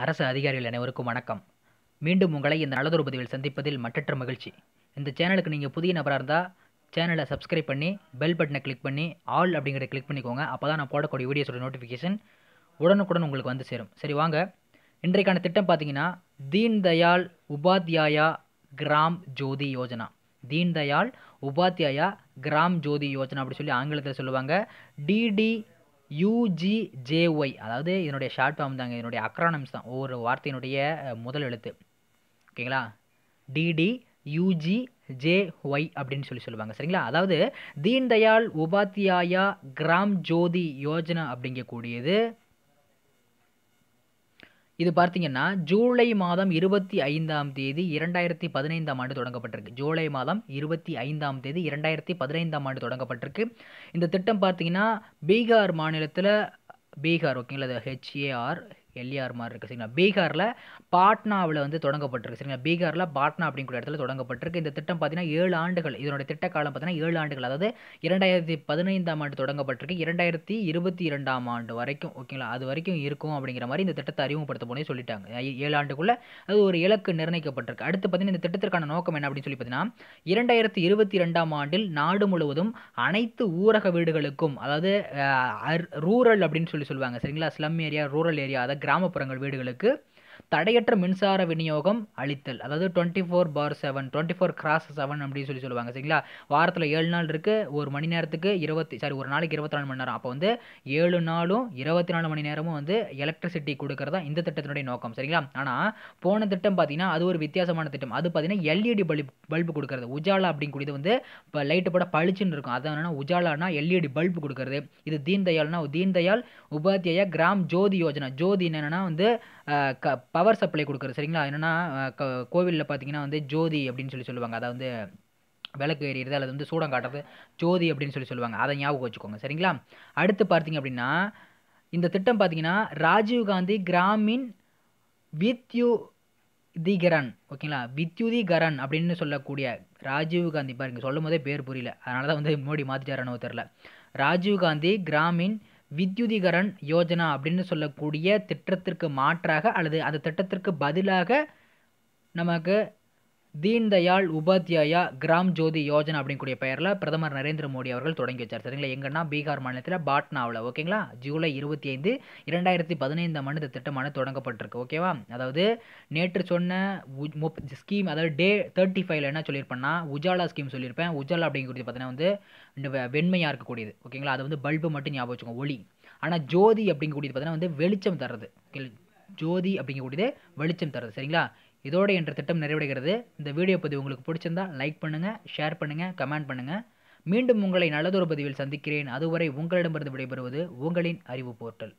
அரசு அதிகாரிகள் அனைவருக்கும் வணக்கம் மீண்டும் உங்களை இந்த நல்லதொரு பதிவில் சந்திப்பதில் மற்றற்ற மகிழ்ச்சி இந்த சேனலுக்கு நீங்கள் புதிய நபராக இருந்தால் சேனலை சப்ஸ்கிரைப் பண்ணி பெல் பட்டனை கிளிக் பண்ணி ஆல் அப்படிங்கிறத கிளிக் பண்ணிக்கோங்க அப்போ தான் நான் போடக்கூடிய வீடியோஸோட நோட்டிஃபிகேஷன் உடனுக்குடன் உங்களுக்கு வந்து சேரும் சரி வாங்க இன்றைக்கான திட்டம் பார்த்தீங்கன்னா தீன் தயாள் உபாத்யாயா கிராம் ஜோதி யோஜனா தீன் தயாள் உபாத்யாயா கிராம் ஜோதி யோஜனா அப்படின்னு சொல்லி ஆங்கிலத்தில் சொல்லுவாங்க டிடி யூஜிஜேஒய் அதாவது இதனுடைய ஷார்ட் ஃபார்ம் தாங்க இதனுடைய அக்ரானம்ஸ் தான் ஒவ்வொரு வார்த்தையினுடைய முதல் எழுத்து ஓகேங்களா டிடி யூஜி ஜே ஒய் அப்படின்னு சொல்லி சொல்லுவாங்க சரிங்களா அதாவது தீன் தயாள் உபாத்தியாயா கிராம் ஜோதி யோஜனா அப்படிங்கக்கூடியது இது பார்த்தீங்கன்னா ஜூலை மாதம் இருபத்தி ஐந்தாம் தேதி இரண்டாயிரத்தி பதினைந்தாம் ஆண்டு தொடங்கப்பட்டிருக்கு ஜூலை மாதம் இருபத்தி ஐந்தாம் தேதி இரண்டாயிரத்தி பதினைந்தாம் ஆண்டு தொடங்கப்பட்டிருக்கு இந்த திட்டம் பார்த்தீங்கன்னா பீகார் மாநிலத்தில் பீகார் ஓகேங்களா ஹெச்ஏஆர் எல்ஏஆர் மாதிரி இருக்குது சரிங்களா பீகாரில் பாட்னாவில் வந்து தொடங்கப்பட்டிருக்கு சரிங்களா பீகாரில் பாட்னா அப்படிங்கிற இடத்துல தொடங்கப்பட்டிருக்கு இந்த திட்டம் பார்த்தீங்கன்னா ஏழு ஆண்டுகள் இதனுடைய திட்ட காலம் பார்த்தீங்கன்னா ஏழு ஆண்டுகள் அதாவது இரண்டாயிரத்தி பதினைந்தாம் ஆண்டு தொடங்கப்பட்டிருக்கு இரண்டாயிரத்தி இருபத்தி இரண்டாம் ஆண்டு வரைக்கும் ஓகேங்களா அது வரைக்கும் இருக்கும் அப்படிங்கிற மாதிரி இந்த திட்டத்தை அறிமுகப்படுத்த போனே சொல்லிட்டாங்க ஏழு ஆண்டுக்குள்ளே அது ஒரு இலக்கு நிர்ணயிக்கப்பட்டிருக்கு அடுத்து பார்த்தீங்கன்னா இந்த திட்டத்திற்கான நோக்கம் என்ன அப்படின்னு சொல்லி பார்த்தீங்கன்னா இரண்டாயிரத்தி இருபத்தி இரண்டாம் ஆண்டில் நாடு முழுவதும் அனைத்து ஊரக வீடுகளுக்கும் அதாவது ரூரல் அப்படின்னு சொல்லி சொல்லுவாங்க சரிங்களா ஸ்லம் ஏரியா ரூரல் ஏரியா அதாவது கிராமப்புறங்கள் வீடுகளுக்கு தடையற்ற மின்சார விநியோகம் அளித்தல் அதாவது twenty four by seven twenty four cross seven அப்படின்னு சொல்லி சொல்லுவாங்க சரிங்களா வாரத்தில் ஏழு நாள் இருக்குது ஒரு மணி நேரத்துக்கு இருபத்தி சாரி ஒரு நாளைக்கு இருபத்தி நாலு மணி நேரம் அப்போ வந்து ஏழு நாளும் இருபத்தி நாலு மணி நேரமும் வந்து எலக்ட்ரிசிட்டி கொடுக்கறதா இந்த திட்டத்தினுடைய நோக்கம் சரிங்களா ஆனால் போன திட்டம் பார்த்தீங்கன்னா அது ஒரு வித்தியாசமான திட்டம் அது பார்த்தீங்கன்னா எல்இடி பல்ப் e பல்பு கொடுக்கறது உஜாலா அப்படிங்கிறது வந்து இப்போ லைட்டு போட பளிச்சுன்னு இருக்கும் அதை என்னன்னா உஜாலானா எல்இடி பல்பு e கொடுக்கறது இது தீன் தயாள்னா தீன் தயாள் உபாத்தியாயா கிராம் ஜோதி யோஜனா ஜோதி என்னென்னா வந்து பவர் சப்ளை கொடுக்குறது சரிங்களா என்னென்னா கோவிலில் பார்த்தீங்கன்னா வந்து ஜோதி அப்படின்னு சொல்லி சொல்லுவாங்க அதை வந்து விளக்கு எறிகிறது அல்லது வந்து சூடம் காட்டுறது ஜோதி அப்படின்னு சொல்லி சொல்லுவாங்க அதை ஞாபகம் வச்சுக்கோங்க சரிங்களா அடுத்து பார்த்தீங்க அப்படின்னா இந்த திட்டம் பார்த்தீங்கன்னா ராஜீவ்காந்தி கிராமின் வித்யு தீகரன் ஓகேங்களா வித்யுதிகரன் அப்படின்னு சொல்லக்கூடிய ராஜீவ்காந்தி பாருங்க சொல்லும் போதே பேர் புரியல அதனால தான் வந்து மோடி மாற்றிட்டாரனோ தெரில ராஜீவ்காந்தி கிராமின் வித்யுதிகரன் யோஜனா அப்படின்னு சொல்லக்கூடிய திட்டத்திற்கு மாற்றாக அல்லது அந்த திட்டத்திற்கு பதிலாக நமக்கு தீன் தயாள் உபாத்யாயா கிராம் ஜோதி யோஜனா அப்படிங்கக்கூடிய பெயரில் பிரதமர் நரேந்திர மோடி அவர்கள் தொடங்கி வச்சார் சரிங்களா எங்கன்னா பீகார் மாநிலத்தில் பாட்னாவில் ஓகேங்களா ஜூலை இருபத்தி ஐந்து இரண்டாயிரத்தி பதினைந்தாம் ஆண்டு இந்த திட்டமானது தொடங்கப்பட்டிருக்கு ஓகேவா அதாவது நேற்று சொன்ன ஸ்கீம் அதாவது டே தேர்ட்டி ஃபைவ்ல என்ன சொல்லியிருப்பேன்னா உஜாலா ஸ்கீம் சொல்லியிருப்பேன் உஜாலா அப்படிங்கிறது பார்த்தீங்கன்னா வந்து வெண்மையாக இருக்கக்கூடியது ஓகேங்களா அது வந்து பல்பு மட்டும் ஞாபகம் வச்சுக்கோங்க ஒளி ஆனால் ஜோதி அப்படிங்கக்கூடியது பார்த்தீங்கன்னா வந்து வெளிச்சம் தர்றது ஜோதி அப்படிங்கக்கூடியது வெளிச்சம் தர்றது சரிங்களா இதோடு என்ற திட்டம் நிறைவடைகிறது இந்த வீடியோ பதிவு உங்களுக்கு பிடிச்சிருந்தால் லைக் பண்ணுங்கள் ஷேர் பண்ணுங்கள் கமெண்ட் பண்ணுங்கள் மீண்டும் உங்களை நல்லதொரு பதிவில் சந்திக்கிறேன் அதுவரை உங்களிடமிருந்து விடைபெறுவது உங்களின் அறிவு போர்ட்டல்